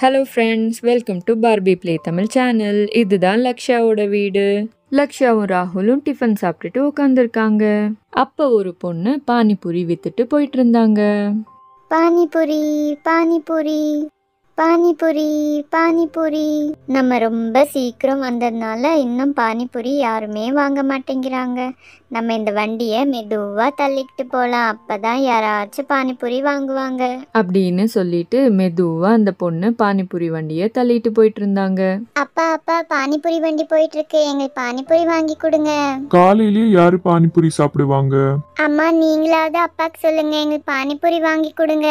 hello friends welcome to Barbie play Tamil channel இதுதான் லக்ஷாவோட வீடு லக்ஷாவும் ராகுலும் டிஃபன் சாப்பிட்டுட்டு உட்காந்துருக்காங்க அப்போ ஒரு பொண்ணு பானிபூரி வித்துட்டு போயிட்டு இருந்தாங்க பானிபூரி பானிபூரி பானிபூரி பானிபூரி நம்ம ரொம்ப சீக்கிரம் வந்ததுனால இன்னும் பானிபூரி யாருமே வாங்க மாட்டேங்கிறாங்க நம்ம இந்த வண்டியை மெதுவாக தள்ளிக்கிட்டு போகலாம் அப்போ தான் யாராச்சும் பானிபூரி வாங்குவாங்க அப்படின்னு சொல்லிட்டு மெதுவாக அந்த பொண்ணு பானிபூரி வண்டியை தள்ளிட்டு போயிட்டு இருந்தாங்க அப்பா அப்பா பானிபூரி வண்டி போயிட்டு இருக்கு எங்களுக்கு பானிபூரி வாங்கி கொடுங்க காலையிலேயே யாரு பானிபூரி சாப்பிடுவாங்க அம்மா நீங்களாவது அப்பாக்கு சொல்லுங்க எங்களுக்கு பானிபூரி வாங்கி கொடுங்க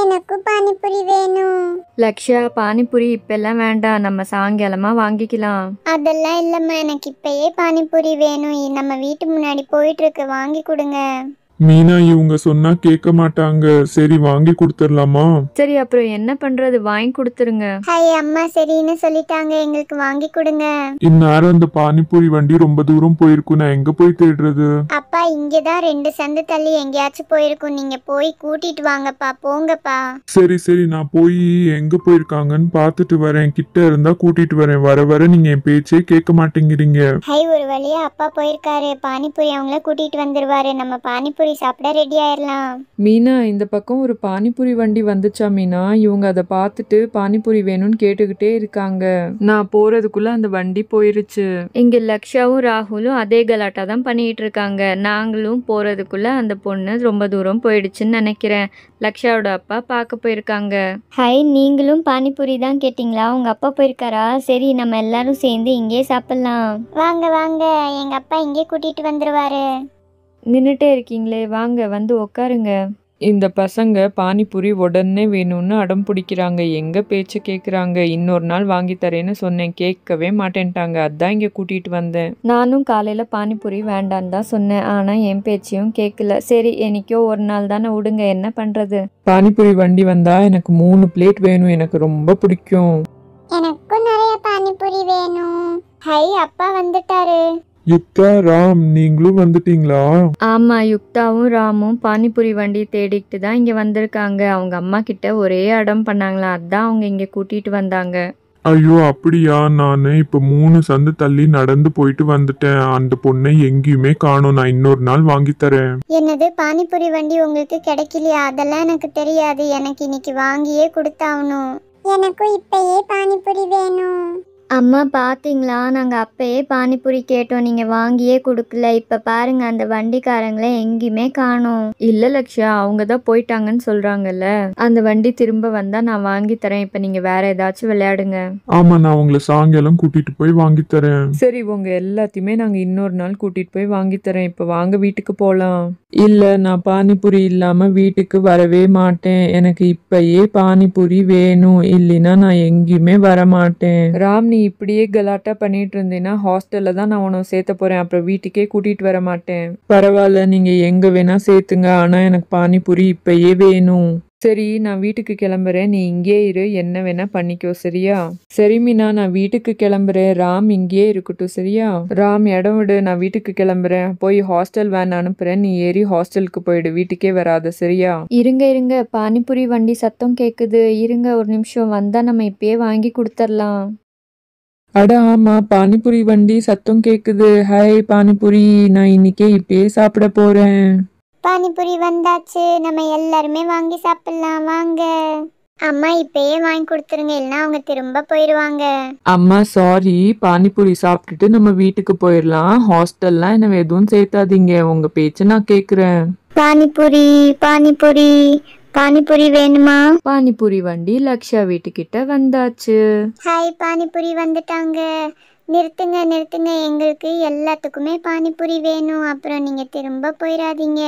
எனக்கு பானிபூரி வேணும் லக்ஷா பானிபூரி இப்பெல்லாம் வேண்டாம் நம்ம சாயங்காலமா வாங்கிக்கலாம் அதெல்லாம் இல்லம்மா எனக்கு இப்பயே பானிபூரி வேணும் நம்ம வீட்டு முன்னாடி போயிட்டு இருக்கு வாங்கி கொடுங்க மீனா இவங்க சொன்னா கேட்க மாட்டாங்க சரி வாங்கி கொடுத்துடலாமா சரி அப்புறம் என்ன பண்றது வாங்கி கொடுத்துருங்க ஹாய் அம்மா சரின்னு சொல்லிட்டாங்க எங்களுக்கு வாங்கி கொடுங்க இந்நேரம் அந்த பானிபூரி வண்டி ரொம்ப தூரம் போயிருக்கும் நான் எங்க போய் தேடுறது அப்பா இங்கதான் ரெண்டு சந்து தள்ளி எங்கயாச்சும் போயிருக்கும் நீங்க போய் கூட்டிட்டு வாங்கப்பா போங்கப்பா சரி சரி நான் போய் எங்க போயிருக்காங்கன்னு பாத்துட்டு வரேன் கிட்ட இருந்தா கூட்டிட்டு வரேன் வர வர நீங்க என் பேச்சே கேட்க மாட்டேங்கிறீங்க ஹாய் ஒரு வழியா அப்பா போயிருக்காரு பானிபூரி அவங்கள கூட்டிட்டு வந்துருவாரு நம்ம பானிபூரி பானிபூரி சாப்பிட ரெடி ஆயிடலாம் மீனா இந்த பக்கம் ஒரு பானிபூரி வண்டி வந்துச்சா மீனா இவங்க அதை பார்த்துட்டு பானிபூரி வேணும்னு கேட்டுக்கிட்டே இருக்காங்க நான் போறதுக்குள்ள அந்த வண்டி போயிருச்சு இங்க லக்ஷாவும் ராகுலும் அதே கலாட்டா தான் பண்ணிட்டு இருக்காங்க நாங்களும் போறதுக்குள்ள அந்த பொண்ணு ரொம்ப தூரம் போயிடுச்சுன்னு நினைக்கிறேன் லக்ஷாவோட அப்பா பார்க்க போயிருக்காங்க ஹை நீங்களும் பானிபூரி தான் கேட்டிங்களா உங்க அப்பா போயிருக்காரா சரி நம்ம எல்லாரும் சேர்ந்து இங்கே சாப்பிடலாம் வாங்க வாங்க எங்க அப்பா இங்கே கூட்டிட்டு வந்துருவாரு நின்றுட்டே இருக்கீங்களே வாங்க வந்து உக்காருங்க இந்த பசங்க பானிபூரி உடனே வேணும்னு அடம் பிடிக்கிறாங்க எங்கே பேச்சு கேட்குறாங்க இன்னொரு நாள் வாங்கி தரேன்னு சொன்னேன் கேட்கவே மாட்டேன்ட்டாங்க அதான் இங்கே கூட்டிகிட்டு வந்தேன் நானும் காலையில் பானிபூரி வேண்டான்னு தான் சொன்னேன் ஆனால் என் பேச்சையும் கேட்கல சரி எனக்கோ ஒரு நாள் தானே விடுங்க என்ன பண்ணுறது பானிபூரி வண்டி வந்தால் எனக்கு மூணு பிளேட் வேணும் எனக்கு ரொம்ப பிடிக்கும் எனக்கும் நிறைய பானிபூரி வேணும் ஹை அப்பா வந்துட்டாரு யுக்தா ராம் நீங்களும் வந்துட்டீங்களா ஆமா யுக்தாவும் ராமும் பானிபூரி வண்டி தேடிட்டு தான் இங்க வந்திருக்காங்க அவங்க அம்மா கிட்ட ஒரே அடம் பண்ணாங்களா அதான் அவங்க இங்க கூட்டிட்டு வந்தாங்க ஐயோ அப்படியா நான் இப்போ மூணு சந்து தள்ளி நடந்து போயிட்டு வந்துட்டேன் அந்த பொண்ணை எங்கேயுமே காணோம் நான் இன்னொரு நாள் வாங்கி தரேன் என்னது பானிபூரி வண்டி உங்களுக்கு கிடைக்கலையா அதெல்லாம் எனக்கு தெரியாது எனக்கு இன்னைக்கு வாங்கியே கொடுத்தாவணும் எனக்கும் இப்பயே பானிபுரி வேணும் அம்மா பார்த்தீங்களா நாங்கள் அப்பயே பானிபூரி கேட்டோம் நீங்கள் வாங்கியே கொடுக்கல இப்போ பாருங்கள் அந்த வண்டிக்காரங்கள எங்கேயுமே காணோம் இல்லை லக்ஷா அவங்க தான் போயிட்டாங்கன்னு சொல்கிறாங்கல்ல அந்த வண்டி திரும்ப வந்தால் நான் வாங்கி தரேன் இப்போ நீங்கள் வேற ஏதாச்சும் விளையாடுங்க ஆமா நான் உங்களை சாயங்காலம் கூட்டிட்டு போய் வாங்கி தரேன் சரி உங்க எல்லாத்தையுமே நாங்க இன்னொரு நாள் கூட்டிட்டு போய் வாங்கி தரேன் இப்ப வாங்க வீட்டுக்கு போலாம் இல்ல நான் பானிபூரி இல்லாம வீட்டுக்கு வரவே மாட்டேன் எனக்கு இப்பயே பானிபூரி வேணும் இல்லைன்னா நான் எங்கேயுமே வர மாட்டேன் ராம் இப்படியே கலாட்டா பண்ணிட்டு இருந்தேன்னா ஹாஸ்டல்ல தான் நான் உனக்கு சேர்த்த போறேன் அப்புறம் வீட்டுக்கே கூட்டிட்டு வர மாட்டேன் பரவாயில்ல நீங்க எங்க வேணா சேர்த்துங்க ஆனா எனக்கு பானிபூரி இப்பயே வேணும் சரி நான் வீட்டுக்கு கிளம்புறேன் நீ இங்கே இரு என்ன வேணா பண்ணிக்கோ சரியா சரி மீனா நான் வீட்டுக்கு கிளம்புறேன் ராம் இங்கேயே இருக்கட்டும் சரியா ராம் இடம் விடு நான் வீட்டுக்கு கிளம்புறேன் போய் ஹாஸ்டல் வேன் அனுப்புறேன் நீ ஏறி ஹாஸ்டலுக்கு போயிடு வீட்டுக்கே வராத சரியா இருங்க இருங்க பானிபூரி வண்டி சத்தம் கேக்குது இருங்க ஒரு நிமிஷம் வந்தா நம்ம இப்பயே வாங்கி கொடுத்துர்லாம் அட ஆமா பானிபூரி வண்டி சத்தம் கேட்குது ஹாய் பானிபூரி நான் இன்னைக்கே இப்பயே சாப்பிட போறேன் பானிபூரி வந்தாச்சு நம்ம எல்லாருமே வாங்கி சாப்பிடலாம் வாங்க அம்மா இப்பயே வாங்கி கொடுத்துருங்க இல்லைன்னா அவங்க திரும்ப போயிருவாங்க அம்மா சாரி பானிபூரி சாப்பிட்டுட்டு நம்ம வீட்டுக்கு போயிடலாம் ஹாஸ்டல்லாம் என்ன எதுவும் சேர்த்தாதீங்க உங்க பேச்ச நான் கேக்குறேன் பானிபூரி பானிபூரி பானிபூரி வேணுமா பானிபூரி வண்டி லக்ஷா வீட்டுக்கிட்ட வந்தாச்சு ஹாய் பானிபூரி வந்துட்டாங்க நிறுத்துங்க நிறுத்துங்க எங்களுக்கு எல்லாத்துக்குமே பானிபூரி வேணும் அப்புறம் நீங்கள் திரும்ப போயிடாதீங்க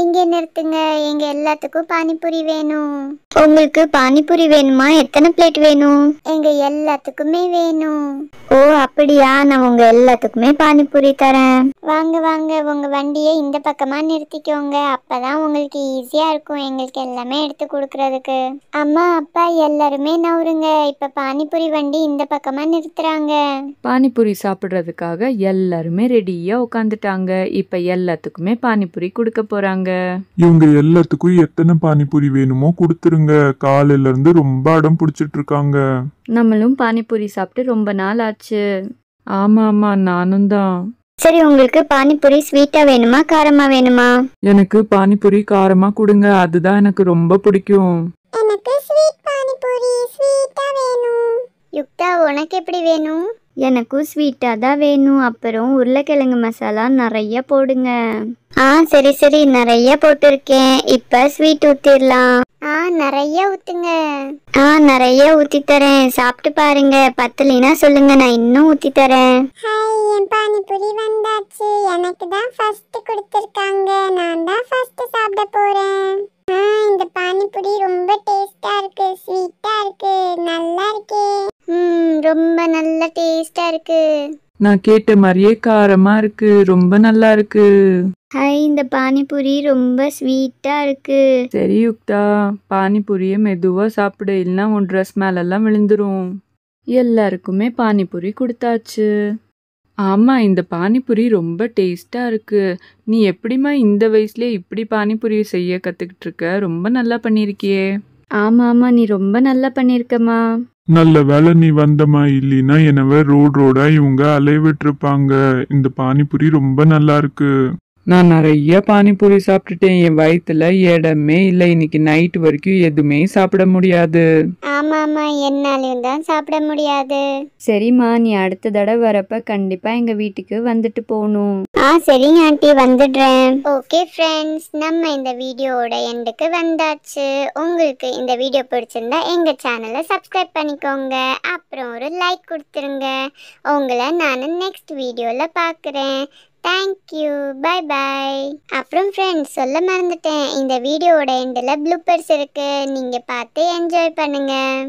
இங்கே நிறுத்துங்க எங்க எல்லாத்துக்கும் பானிபூரி வேணும் உங்களுக்கு பானிபூரி வேணுமா எத்தனை பிளேட் வேணும் எங்க எல்லாத்துக்குமே வேணும் ஓ அப்படியா நான் உங்க எல்லாத்துக்குமே பானிபூரி தரேன் வாங்க வாங்க உங்க வண்டியை இந்த பக்கமா நிறுத்திக்கோங்க அப்பதான் உங்களுக்கு ஈஸியா இருக்கும் எங்களுக்கு எல்லாமே எடுத்து கொடுக்கறதுக்கு அம்மா அப்பா எல்லாருமே நவருங்க இப்ப பானிபூரி வண்டி இந்த பக்கமா நிறுத்துறாங்க பானிபூரி சாப்பிட்றதுக்காக எல்லாருமே ரெடியா உட்காந்துட்டாங்க இப்ப எல்லாத்துக்குமே பானிபூரி கொடுக்க போறாங்க சொல்லுவாங்க இவங்க எல்லாத்துக்கும் எத்தனை பானிபூரி வேணுமோ கொடுத்துருங்க காலையில இருந்து ரொம்ப அடம் பிடிச்சிட்டு இருக்காங்க நம்மளும் பானிபூரி சாப்பிட்டு ரொம்ப நாள் ஆச்சு ஆமா ஆமா நானும் தான் சரி உங்களுக்கு பானிபூரி ஸ்வீட்டா வேணுமா காரமா வேணுமா எனக்கு பானிபூரி காரமா கொடுங்க அதுதான் எனக்கு ரொம்ப பிடிக்கும் எனக்கு ஸ்வீட் பானிபூரி ஸ்வீட்டா வேணும் யுக்தா உனக்கு எப்படி வேணும் எனக்கும் ஸ்வீட்டாக தான் வேணும் அப்புறம் உருளைக்கிழங்கு மசாலா நிறைய போடுங்க ஆ சரி சரி நிறைய போட்டிருக்கேன் இப்போ ஸ்வீட் ஊற்றிடலாம் ஆ நிறைய ஊற்றுங்க ஆ நிறைய ஊற்றி தரேன் சாப்பிட்டு பாருங்க பத்தலைனா சொல்லுங்க நான் இன்னும் ஊற்றி தரேன் ஹாய் என் பானிபூரி வந்தாச்சு எனக்கு தான் ஃபர்ஸ்ட் கொடுத்துருக்காங்க நான் தான் ஃபர்ஸ்ட் சாப்பிட போகிறேன் ஆ இந்த பானிபூரி ரொம்ப டேஸ்டாக இருக்கு ஸ்வீட்டாக இருக்கு நல்லா இருக்கே ரொம்ப நல்ல டேஸ்டா இருக்கு நான் கேட்ட மாதிரியே காரமா இருக்கு ரொம்ப நல்லா இருக்கு ஹாய் இந்த பானிபூரி ரொம்ப ஸ்வீட்டா இருக்கு சரி யுக்தா பானிபூரியை மெதுவா சாப்பிடு இல்லைன்னா உன் ட்ரெஸ் மேலெல்லாம் விழுந்துரும் எல்லாருக்குமே பானிபூரி கொடுத்தாச்சு ஆமாம் இந்த பானிபூரி ரொம்ப டேஸ்ட்டாக இருக்கு நீ எப்படிம்மா இந்த வயசுலேயே இப்படி பானிபூரி செய்ய கற்றுக்கிட்டு இருக்க ரொம்ப நல்லா பண்ணியிருக்கியே ஆமா ஆமா நீ ரொம்ப நல்லா பண்ணியிருக்கம்மா நல்ல வேலை நீ வந்தமா இல்லைன்னா என்னவ ரோடு ரோடா இவங்க அலைவிட்டிருப்பாங்க இந்த பானிபூரி ரொம்ப நல்லா இருக்கு நான் நிறைய பானிபூரி சாப்பிட்டுட்டேன் என் வயிற்றுல இடமே இல்லை இன்னைக்கு நைட் வரைக்கும் எதுவுமே சாப்பிட முடியாது ஆமாமா என்னாலையும் தான் சாப்பிட முடியாது சரிம்மா நீ அடுத்த தடவை வரப்ப கண்டிப்பா எங்க வீட்டுக்கு வந்துட்டு போகணும் ஆ சரிங்க ஆண்டி வந்துடுறேன் ஓகே ஃப்ரெண்ட்ஸ் நம்ம இந்த வீடியோவோட எண்டுக்கு வந்தாச்சு உங்களுக்கு இந்த வீடியோ பிடிச்சிருந்தா எங்க சேனலை சப்ஸ்கிரைப் பண்ணிக்கோங்க அப்புறம் ஒரு லைக் கொடுத்துருங்க உங்களை நான் நெக்ஸ்ட் வீடியோவில் பார்க்குறேன் தேங்க்யூ பை பாய் அப்புறம் ஃப்ரெண்ட்ஸ் சொல்ல மறந்துட்டேன் இந்த வீடியோவோட எண்டில் ப்ளூப்பர்ஸ் இருக்குது நீங்கள் பார்த்து என்ஜாய் பண்ணுங்கள்